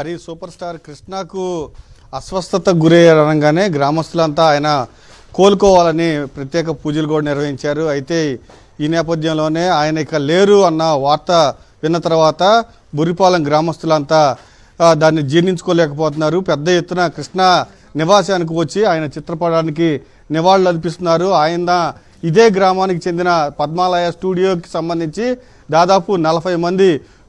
Hari super star కృష్ణకు అస్వస్థత గురయ్యారు గ్రామస్తులంతా ఆయన కోలుకోవాలని ప్రత్యేక పూజలు కూడా నిర్వహించారు అయితే ఈ నేపథ్యంలోనే ఆయన ఇక లేరు అన్న వార్త విన్న తర్వాత బురిపాలెం గ్రామస్తులంతా దాన్ని జీర్ణించుకోలేకపోతున్నారు పెద్ద ఎత్తున కృష్ణ నివాసానికి వచ్చి ఆయన చిత్రపటానికి నివాళులు అర్పిస్తున్నారు ఆయన ఇదే గ్రామానికి చెందిన పద్మాలయ స్టూడియోకి సంబంధించి దాదాపు నలభై మంది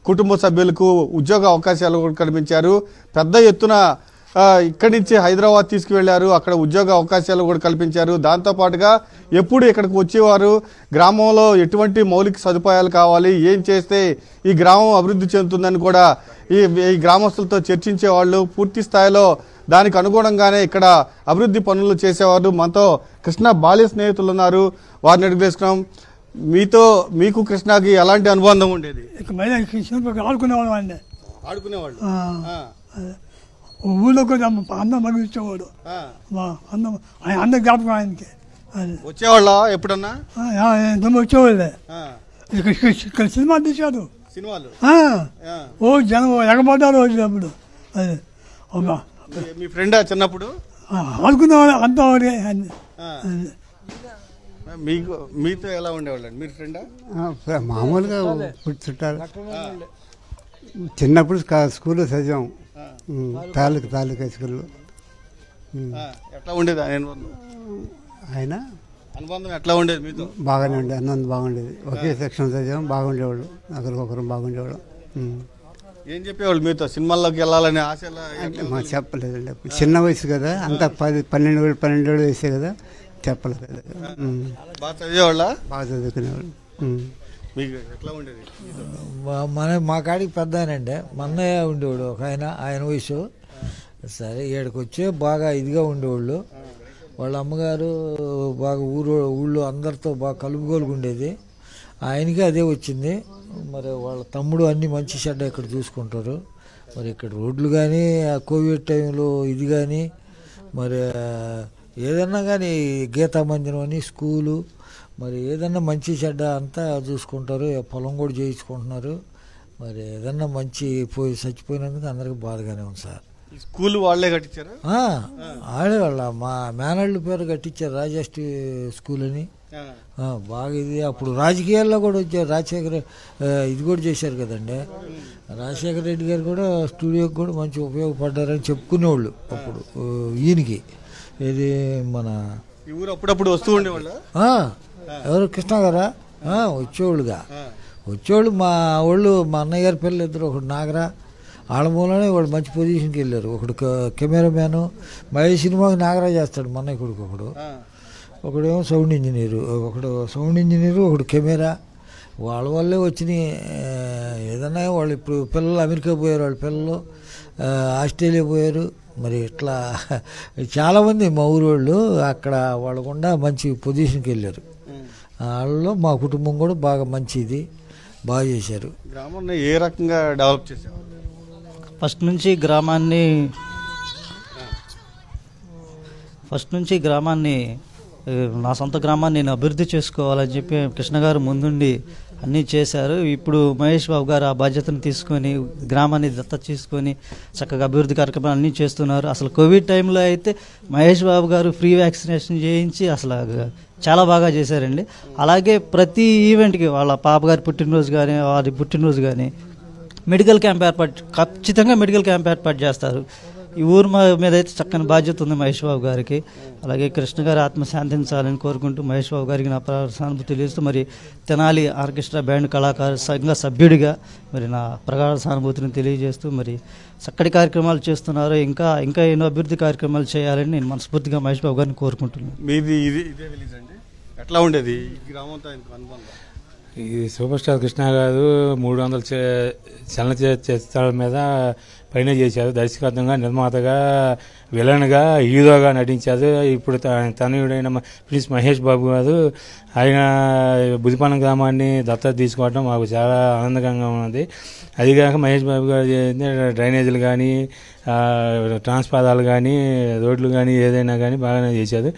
కుటుంబ సభ్యులకు ఉద్యోగ అవకాశాలు కల్పించారు పెద్ద ఎత్తున ఇక్కడి నుంచి హైదరాబాద్ తీసుకువెళ్ళారు అక్కడ ఉద్యోగ అవకాశాలు కూడా కల్పించారు దాంతోపాటుగా ఎప్పుడు ఇక్కడికి వచ్చేవారు గ్రామంలో ఎటువంటి మౌలిక సదుపాయాలు కావాలి ఏం చేస్తే ఈ గ్రామం అభివృద్ధి చెందుతుందని కూడా ఈ ఈ గ్రామస్తులతో చర్చించేవాళ్ళు పూర్తి స్థాయిలో దానికి అనుగుణంగానే ఇక్కడ అభివృద్ధి పనులు చేసేవారు మనతో కృష్ణ బాల్య స్నేహితులు ఉన్నారు వారిని అడిగి మీతో మీకు కృష్ణకి ఎలాంటి అనుబంధం ఉండేది ఆడుకునేవాళ్ళం అండి ఆడుకునేవాళ్ళు ఊళ్ళో కూడా అందం మగిలించేవాడు అందం అందరు జ్ఞాపకం ఆయనకి వచ్చేవాళ్ళ ఎప్పుడన్నా వచ్చేవాళ్ళే ఇక్కడ సినిమా తీసాడు సినిమాలు ఓ జనం ఎగబడ్డారు రోజు అప్పుడు అదే మీ ఫ్రెండా చిన్నప్పుడు ఆడుకునేవాడు అంతా మీకు మీతో ఎలా ఉండేవాళ్ళండి మీరు ఫ్రెండా మామూలుగా చుట్టాలు చిన్నప్పుడు స్కూల్లో చదివాం తాలూకు తాలూకా స్కూల్లో ఎట్లా ఉండేది ఆయన ఆయన అనుబంధం ఎట్లా ఉండేది మీతో బాగానే ఉండేది అన్నంత బాగుండేది ఒకే సెక్షన్ చదివాం బాగుండేవాళ్ళు ఒకరికొకరు బాగుండేవాళ్ళు ఏం చెప్పేవాళ్ళు మీతో సినిమాల్లోకి వెళ్ళాలని ఆశ అంటే మాకు చెప్పలేదండి చిన్న వయసు కదా అంత పది పన్నెండు వేలు పన్నెండు వేలు వయసే కదా చెప్పలేదు మన మా కాడికి పెద్ద ఆయనండి మన్నయ్య ఉండేవాడు ఒక ఆయన ఆయన వయసు సరే ఇక్కడికి వచ్చి బాగా ఇదిగా ఉండేవాళ్ళు వాళ్ళ అమ్మగారు బాగా ఊరు ఊళ్ళో అందరితో బాగా కలుపుగోలుగు ఉండేది ఆయనకి అదే వచ్చింది మరి వాళ్ళ తమ్ముడు అన్ని మంచి చెడ్డ ఇక్కడ చూసుకుంటారు మరి ఇక్కడ రోడ్లు కానీ కోవిడ్ టైంలో ఇది కానీ మరి ఏదన్నా కానీ గీతా మందిరం అని స్కూలు మరి ఏదన్నా మంచి చెడ్డ అంతా చూసుకుంటారు పొలం కూడా చేయించుకుంటున్నారు మరి ఏదన్నా మంచి పోయి చచ్చిపోయినందుకు అందరికి బాధగానే ఉంది సార్ స్కూల్ వాళ్ళే కట్టించారు వాళ్ళే వాళ్ళ మా మేనళ్ళు పేరు కట్టించారు రాజేష్ స్కూల్ అని బాగా ఇది అప్పుడు రాజకీయాల్లో కూడా వచ్చారు రాజశేఖర ఇది కూడా చేశారు కదండి రాజశేఖర రెడ్డి గారు కూడా స్టూడియోకి కూడా మంచి ఉపయోగపడ్డారని చెప్పుకునేవాళ్ళు అప్పుడు ఈయనకి ఇది మన అప్పుడప్పుడు వస్తూ ఉండేవాళ్ళు ఎవరు కృష్ణ గారా వచ్చేవాళ్ళుగా వచ్చేవాళ్ళు మా వాళ్ళు మా అన్నయ్య గారి పిల్లలు ఇద్దరు ఒకడు నాగరా వాళ్ళ మూలనే వాడు మంచి పొజిషన్కి వెళ్ళారు ఒకడు మ్యాను మళ్ళీ సినిమాకి నాగరా చేస్తాడు మన అన్నయ్య కొడుకు ఒకడు ఒకడేమో సౌండ్ ఇంజనీరు ఒకడు సౌండ్ ఇంజనీరు ఒకడు కెమెరా వాళ్ళ వల్లే వచ్చినాయి ఏదన్నా వాళ్ళు ఇప్పుడు పిల్లలు అమెరికా పోయారు వాళ్ళ పిల్లలు ఆస్ట్రేలియా పోయారు మరి ఇట్లా చాలామంది మా వాళ్ళు అక్కడ వాళ్ళకుండా మంచి పొజిషన్కి వెళ్ళారు వాళ్ళలో మా కుటుంబం కూడా బాగా మంచిది బాగా చేశారు గ్రామాన్ని ఏ రకంగా డెవలప్ చేశారు ఫస్ట్ నుంచి గ్రామాన్ని ఫస్ట్ నుంచి గ్రామాన్ని నా సొంత గ్రామాన్ని నేను అభివృద్ధి చేసుకోవాలని చెప్పి కృష్ణ గారు ముందుండి అన్నీ చేశారు ఇప్పుడు మహేష్ బాబు గారు ఆ బాధ్యతను తీసుకొని గ్రామాన్ని దత్త తీసుకొని చక్కగా అభివృద్ధి కార్యక్రమాలు అన్నీ చేస్తున్నారు అసలు కోవిడ్ టైంలో అయితే మహేష్ బాబు గారు ఫ్రీ వ్యాక్సినేషన్ చేయించి అసలు చాలా బాగా చేశారండి అలాగే ప్రతి ఈవెంట్కి వాళ్ళ పాప గారి పుట్టినరోజు కానీ వారి పుట్టినరోజు కానీ మెడికల్ క్యాంప్ ఏర్పాటు ఖచ్చితంగా మెడికల్ క్యాంప్ ఏర్పాటు చేస్తారు ఈ ఊరు మా మీద అయితే చక్కని బాధ్యత ఉంది మహేష్ బాబు గారికి అలాగే కృష్ణ గారు ఆత్మ శాంతించాలని కోరుకుంటూ మహేష్ బాబు గారికి నా సానుభూతి తెలియజేస్తూ మరి తెనాలి ఆర్కెస్ట్రా బ్యాండ్ కళాకారు సంఘ సభ్యుడిగా మరి నా ప్రగాఢ సానుభూతిని తెలియజేస్తూ మరి చక్కటి కార్యక్రమాలు చేస్తున్నారు ఇంకా ఇంకా ఎన్నో అభివృద్ధి కార్యక్రమాలు చేయాలని నేను మనస్ఫూర్తిగా మహేష్ బాబు గారిని కోరుకుంటున్నాను మీది ఇది ఇదే విలేజ్ అండి ఎట్లా ఉండేది గ్రామంతో అనుబంధం ఇది సూపర్ స్టార్ కృష్ణ గారు మూడు వందల చలన చిత్రాల మీద పైన చేశారు దర్శకత్వంగా నిర్మాతగా విలన్గా హీరోగా నటించారు ఇప్పుడు తనయుడైన ప్రిన్స్ మహేష్ బాబు గారు ఆయన బుదిపాన గ్రామాన్ని దత్తత తీసుకోవడం మాకు చాలా ఆనందకరంగా ఉన్నది అదిగాక మహేష్ బాబు గారు డ్రైనేజీలు కానీ ట్రాన్స్ఫారాలు కానీ రోడ్లు కానీ ఏదైనా కానీ బాగానే చేశారు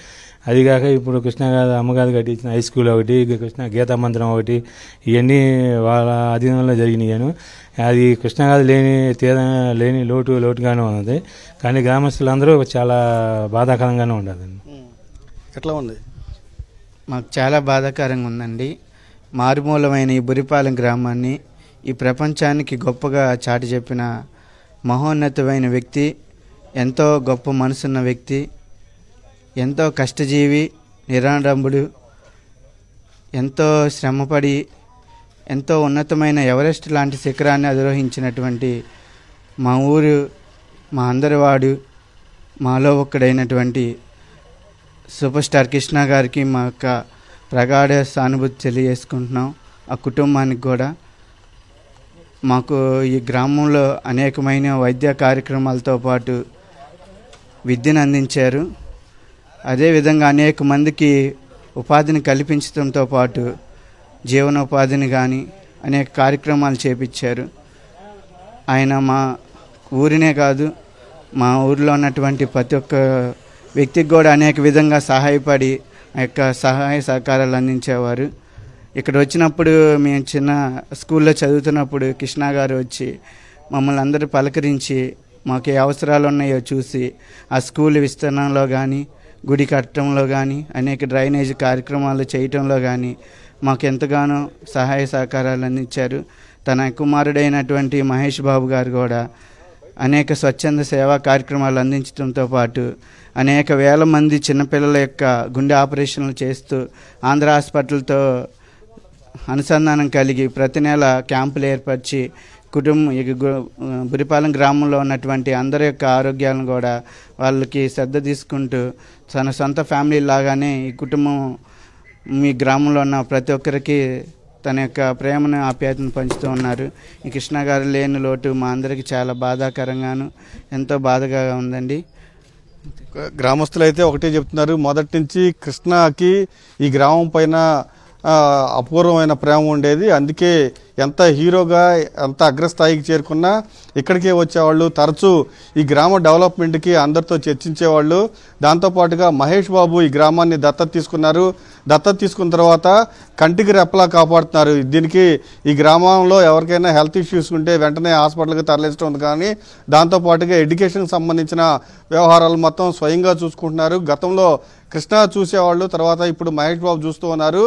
అదిగాక ఇప్పుడు కృష్ణగారి అమ్మగారు కట్టించిన హై స్కూల్ ఒకటి కృష్ణ గీతా మందిరం ఒకటి ఇవన్నీ వాళ్ళ అధీనంలో జరిగినాయను అది కృష్ణగారి లేని తీర లేని లోటు లోటుగానే ఉన్నది కానీ గ్రామస్తులందరూ చాలా బాధాకరంగానే ఉండదండి ఎట్లా ఉంది మాకు చాలా బాధాకరంగా ఉందండి మారుమూలమైన ఈ బురిపాలెం గ్రామాన్ని ఈ ప్రపంచానికి గొప్పగా చాటి చెప్పిన మహోన్నతమైన వ్యక్తి ఎంతో గొప్ప మనసున్న వ్యక్తి ఎంతో కష్టజీవి నిరాడంబుడు ఎంతో శ్రమపడి ఎంతో ఉన్నతమైన ఎవరెస్ట్ లాంటి శిఖరాన్ని అధిరోహించినటువంటి మా ఊరు మా అందరివాడు మాలో ఒక్కడైనటువంటి సూపర్ స్టార్ కృష్ణ గారికి మా యొక్క ప్రగాఢ సానుభూతి తెలియజేసుకుంటున్నాం ఆ కుటుంబానికి కూడా మాకు ఈ గ్రామంలో అనేకమైన వైద్య కార్యక్రమాలతో పాటు విద్యను అందించారు అదేవిధంగా అనేక మందికి ఉపాధిని కల్పించడంతో పాటు జీవనోపాధిని కానీ అనేక కార్యక్రమాలు చేపించారు ఆయన మా ఊరినే కాదు మా ఊరిలో ఉన్నటువంటి ప్రతి ఒక్క వ్యక్తికి కూడా అనేక విధంగా సహాయపడి ఆ యొక్క సహాయ సహకారాలు అందించేవారు ఇక్కడ వచ్చినప్పుడు మేము చిన్న స్కూల్లో చదువుతున్నప్పుడు కృష్ణ గారు వచ్చి మమ్మల్ని అందరూ పలకరించి మాకు ఏ అవసరాలు ఉన్నాయో చూసి ఆ స్కూల్ విస్తరణలో కానీ గుడి కట్టడంలో కానీ అనేక డ్రైనేజ్ కార్యక్రమాలు చేయటంలో కానీ మాకు ఎంతగానో సహాయ సహకారాలు అందించారు తన కుమారుడైనటువంటి మహేష్ బాబు గారు కూడా అనేక స్వచ్ఛంద సేవా కార్యక్రమాలు అందించడంతో పాటు అనేక వేల మంది చిన్నపిల్లల యొక్క గుండె ఆపరేషన్లు చేస్తూ ఆంధ్ర హాస్పిటల్తో అనుసంధానం కలిగి ప్రతి నెల క్యాంపులు ఏర్పరిచి కుటుంబం బురిపాలెం గ్రామంలో ఉన్నటువంటి అందరి యొక్క ఆరోగ్యాలను కూడా వాళ్ళకి శ్రద్ధ తీసుకుంటూ తన సొంత ఫ్యామిలీ లాగానే ఈ కుటుంబం మీ గ్రామంలో ఉన్న ప్రతి ఒక్కరికి తన యొక్క ప్రేమను ఆప్యాయతను పంచుతూ ఉన్నారు ఈ కృష్ణ గారు లేని లోటు మా అందరికీ చాలా బాధాకరంగాను ఎంతో బాధగా ఉందండి గ్రామస్తులు అయితే ఒకటే చెప్తున్నారు మొదటి నుంచి కృష్ణకి ఈ గ్రామం పైన అపూర్వమైన ప్రేమ ఉండేది అందుకే ఎంత హీరోగా ఎంత అగ్రస్థాయికి చేరుకున్నా ఇక్కడికే వచ్చేవాళ్ళు తరచూ ఈ గ్రామ డెవలప్మెంట్కి అందరితో చర్చించేవాళ్ళు దాంతోపాటుగా మహేష్ బాబు ఈ గ్రామాన్ని దత్తత తీసుకున్నారు దత్తత తీసుకున్న తర్వాత కంటికి రెప్పలా కాపాడుతున్నారు దీనికి ఈ గ్రామంలో ఎవరికైనా హెల్త్ ఇష్యూస్ ఉంటే వెంటనే హాస్పిటల్కి తరలించడం ఉంది కానీ దాంతోపాటుగా ఎడ్యుకేషన్కి సంబంధించిన వ్యవహారాలు మొత్తం స్వయంగా చూసుకుంటున్నారు గతంలో కృష్ణ చూసేవాళ్ళు తర్వాత ఇప్పుడు మహేష్ బాబు చూస్తూ ఉన్నారు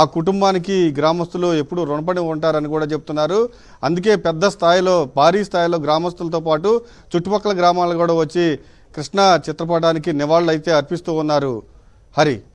ఆ కుటుంబానికి గ్రామస్తులు ఎప్పుడు రుణపడి ఉంటారని కూడా చెప్తున్నారు అందుకే పెద్ద స్థాయిలో భారీ స్థాయిలో గ్రామస్తులతో పాటు చుట్టుపక్కల గ్రామాలు కూడా వచ్చి కృష్ణ చిత్రపటానికి నివాళులు అయితే అర్పిస్తూ ఉన్నారు హరి